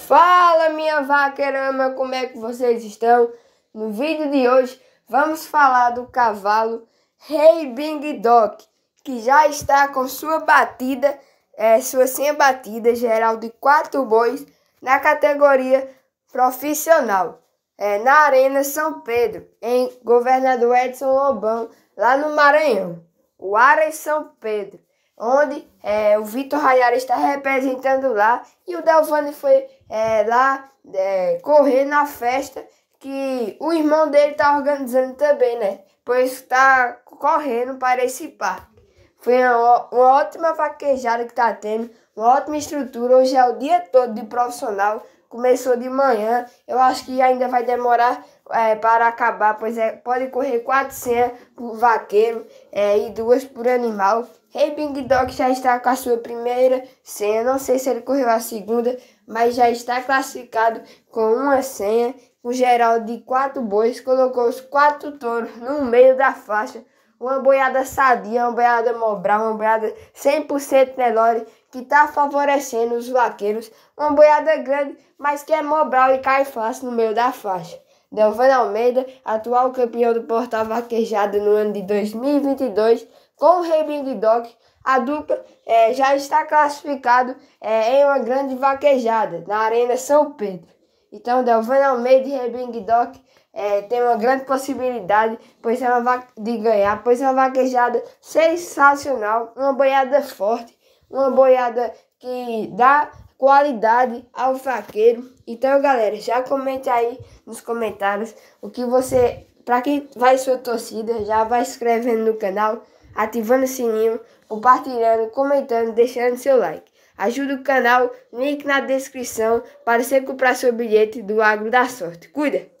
Fala minha vaquerama, como é que vocês estão? No vídeo de hoje vamos falar do cavalo Rei hey Bing Doc, que já está com sua batida, é, sua senha batida geral de quatro bois na categoria profissional, é, na Arena São Pedro, em Governador Edson Lobão, lá no Maranhão. O Ares São Pedro onde é, o Vitor Rayara está representando lá e o Delvani foi é, lá é, correr na festa que o irmão dele está organizando também, né? Pois está correndo para esse parque. Foi uma, uma ótima vaquejada que está tendo, uma ótima estrutura. Hoje é o dia todo de profissional começou de manhã. Eu acho que ainda vai demorar é, para acabar, pois é, pode correr 400 por vaqueiro é, e duas por animal. Rei hey, Big Dog já está com a sua primeira senha. Não sei se ele correu a segunda, mas já está classificado com uma senha. O geral de quatro bois colocou os quatro touros no meio da faixa uma boiada sadia, uma boiada mobral, uma boiada 100% Nelore, que está favorecendo os vaqueiros, uma boiada grande, mas que é mobral e cai fácil no meio da faixa. Delvan Almeida, atual campeão do Portal Vaquejado no ano de 2022, com o Rebind Dog, a dupla é, já está classificado é, em uma grande vaquejada na Arena São Pedro. Então, Delvan Almeida e Rebing Doc é, tem uma grande possibilidade pois é uma de ganhar, pois é uma vaquejada sensacional, uma boiada forte, uma boiada que dá qualidade ao faqueiro. Então, galera, já comente aí nos comentários o que você, para quem vai sua torcida, já vai se inscrevendo no canal, ativando o sininho, compartilhando, comentando, deixando seu like. Ajude o canal, link na descrição para você comprar seu bilhete do Agro da Sorte. Cuida!